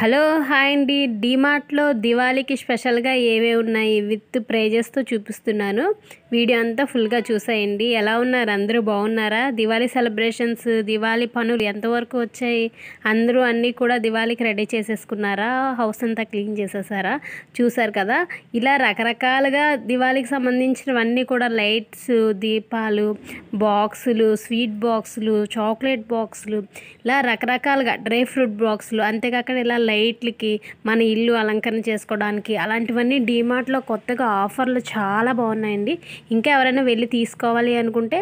hello hi అండి డీమార్ట్లో దివాళీకి స్పెషల్గా ఏవే ఉన్నాయి విత్ ప్రైజెస్తో చూపిస్తున్నాను వీడియో అంతా ఫుల్గా చూసాయండి ఎలా ఉన్నారు అందరూ బాగున్నారా దివాళీ సెలబ్రేషన్స్ దివాళీ పనులు ఎంతవరకు వచ్చాయి అందరూ అన్నీ కూడా దివాళీకి రెడీ చేసేసుకున్నారా హౌస్ అంతా క్లీన్ చేసేసారా చూసారు కదా ఇలా రకరకాలుగా దివాళీకి సంబంధించినవన్నీ కూడా లైట్స్ దీపాలు బాక్సులు స్వీట్ బాక్సులు చాక్లెట్ బాక్సులు ఇలా రకరకాలుగా డ్రై ఫ్రూట్ బాక్సులు అంతేకాక ఇలా లైట్లకి మన ఇల్లు అలంకరణ చేసుకోవడానికి అలాంటివన్నీ డీమార్ట్లో కొత్తగా ఆఫర్లు చాలా బాగున్నాయండి ఇంకా ఎవరైనా వెళ్ళి తీసుకోవాలి అనుకుంటే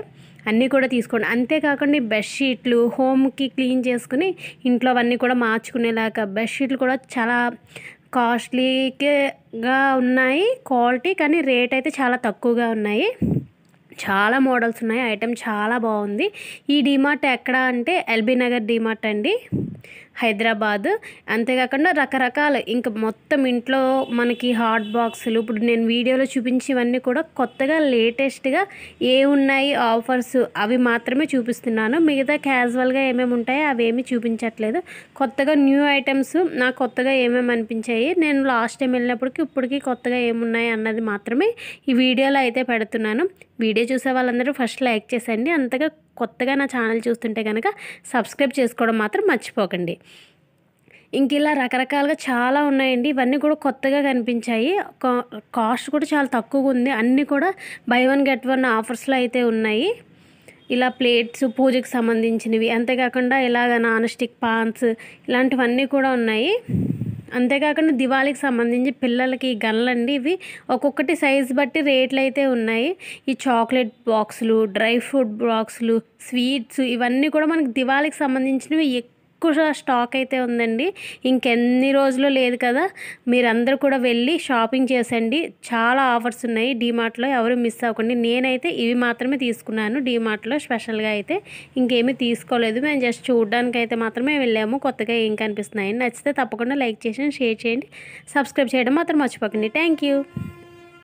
అన్నీ కూడా తీసుకోండి అంతేకాకుండా బెడ్షీట్లు హోమ్కి క్లీన్ చేసుకుని ఇంట్లో అవన్నీ కూడా మార్చుకునేలాగా బెడ్షీట్లు కూడా చాలా కాస్ట్లీగా ఉన్నాయి క్వాలిటీ కానీ రేట్ అయితే చాలా తక్కువగా ఉన్నాయి చాలా మోడల్స్ ఉన్నాయి ఐటెం చాలా బాగుంది ఈ డిమార్ట్ ఎక్కడ అంటే ఎల్బీ నగర్ డిమార్ట్ అండి హైదరాబాదు అంతేకాకుండా రకరకాల ఇంకా మొత్తం ఇంట్లో మనకి హాట్ బాక్సులు ఇప్పుడు నేను వీడియోలో చూపించేవన్నీ కూడా కొత్తగా లేటెస్ట్గా ఏ ఉన్నాయి ఆఫర్స్ అవి మాత్రమే చూపిస్తున్నాను మిగతా క్యాజువల్గా ఏమేమి ఉంటాయో ఏమీ చూపించట్లేదు కొత్తగా న్యూ ఐటమ్స్ నాకు కొత్తగా ఏమేమి అనిపించాయి నేను లాస్ట్ టైం వెళ్ళినప్పటికీ ఇప్పటికీ కొత్తగా ఏమున్నాయి అన్నది మాత్రమే ఈ వీడియోలో అయితే పెడుతున్నాను వీడియో చూసే వాళ్ళందరూ ఫస్ట్ లైక్ చేసేయండి అంతగా కొత్తగా నా ఛానల్ చూస్తుంటే కనుక సబ్స్క్రైబ్ చేసుకోవడం మాత్రం మర్చిపోకండి మర్చిపోకండి ఇంక ఇలా రకరకాలుగా చాలా ఉన్నాయండి ఇవన్నీ కూడా కొత్తగా కనిపించాయి కాస్ట్ కూడా చాలా తక్కువగా ఉంది అన్నీ కూడా బై వన్ గెట్ వన్ ఆఫర్స్లో అయితే ఉన్నాయి ఇలా ప్లేట్స్ పూజకు సంబంధించినవి అంతేకాకుండా ఇలాగ నాన్ స్టిక్ పాన్స్ ఇలాంటివన్నీ కూడా ఉన్నాయి అంతేకాకుండా దివాళీకి సంబంధించి పిల్లలకి గన్లండి ఇవి ఒక్కొక్కటి సైజ్ బట్టి రేట్లు అయితే ఉన్నాయి ఈ చాక్లెట్ బాక్సులు డ్రై ఫ్రూట్ బాక్సులు స్వీట్స్ ఇవన్నీ కూడా మనకి దివాళీకి సంబంధించినవి ఎక్కువ స్టాక్ అయితే ఉందండి ఇంకెన్ని రోజులు లేదు కదా మీరందరూ కూడా వెళ్ళి షాపింగ్ చేసండి చాలా ఆఫర్స్ ఉన్నాయి డీమార్ట్లో ఎవరు మిస్ అవ్వకండి నేనైతే ఇవి మాత్రమే తీసుకున్నాను డీమార్ట్లో స్పెషల్గా అయితే ఇంకేమీ తీసుకోలేదు మేము జస్ట్ చూడడానికి అయితే మాత్రమే వెళ్ళాము కొత్తగా ఏం కనిపిస్తున్నాయని నచ్చితే తప్పకుండా లైక్ చేసి షేర్ చేయండి సబ్స్క్రైబ్ చేయడం మాత్రం మర్చిపోకండి థ్యాంక్ యూ